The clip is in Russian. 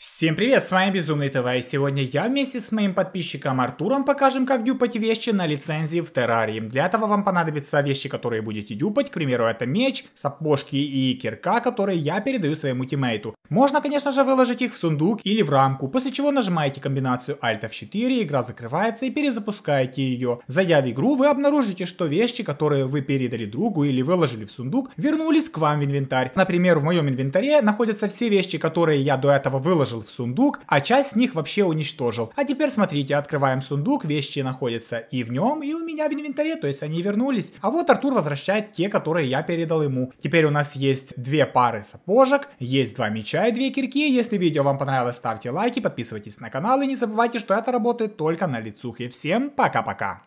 Всем привет, с вами Безумный ТВ, и сегодня я вместе с моим подписчиком Артуром покажем, как дюпать вещи на лицензии в Террарии. Для этого вам понадобятся вещи, которые будете дюпать, к примеру, это меч, сапожки и кирка, которые я передаю своему тиммейту. Можно, конечно же, выложить их в сундук или в рамку, после чего нажимаете комбинацию Alt F4, игра закрывается и перезапускаете ее. Зайдя в игру, вы обнаружите, что вещи, которые вы передали другу или выложили в сундук, вернулись к вам в инвентарь. Например, в моем инвентаре находятся все вещи, которые я до этого выложил выложил в сундук, а часть с них вообще уничтожил. А теперь смотрите, открываем сундук, вещи находятся и в нем, и у меня в инвентаре, то есть они вернулись. А вот Артур возвращает те, которые я передал ему. Теперь у нас есть две пары сапожек, есть два меча и две кирки. Если видео вам понравилось, ставьте лайки, подписывайтесь на канал и не забывайте, что это работает только на лицухе. Всем пока-пока!